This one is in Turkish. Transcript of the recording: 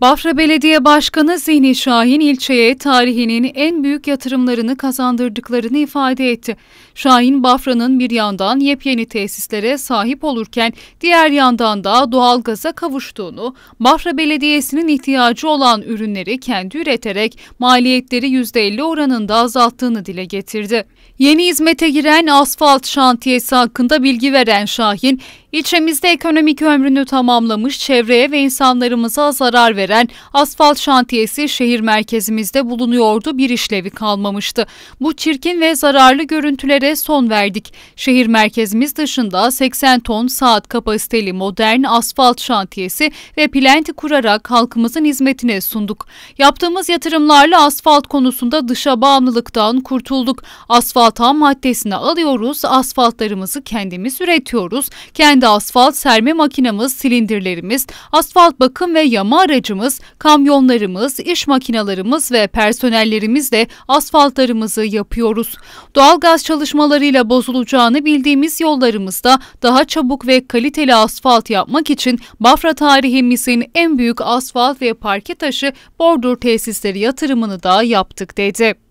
Bafra Belediye Başkanı Zihni Şahin ilçeye tarihinin en büyük yatırımlarını kazandırdıklarını ifade etti. Şahin Bafra'nın bir yandan yepyeni tesislere sahip olurken diğer yandan da doğalgaza kavuştuğunu, Bafra Belediyesi'nin ihtiyacı olan ürünleri kendi üreterek maliyetleri %50 oranında azalttığını dile getirdi. Yeni hizmete giren asfalt şantiyesi hakkında bilgi veren Şahin, İlçemizde ekonomik ömrünü tamamlamış çevreye ve insanlarımıza zarar veren asfalt şantiyesi şehir merkezimizde bulunuyordu bir işlevi kalmamıştı. Bu çirkin ve zararlı görüntülere son verdik. Şehir merkezimiz dışında 80 ton saat kapasiteli modern asfalt şantiyesi ve plenti kurarak halkımızın hizmetine sunduk. Yaptığımız yatırımlarla asfalt konusunda dışa bağımlılıktan kurtulduk. Asfalt ham maddesini alıyoruz, asfaltlarımızı kendimiz üretiyoruz, kendi içinde asfalt serme makinamız, silindirlerimiz, asfalt bakım ve yama aracımız, kamyonlarımız, iş makinalarımız ve personellerimizle asfaltlarımızı yapıyoruz. Doğalgaz çalışmalarıyla bozulacağını bildiğimiz yollarımızda daha çabuk ve kaliteli asfalt yapmak için Bafra tarihimizin en büyük asfalt ve parke taşı bordur tesisleri yatırımını da yaptık dedi.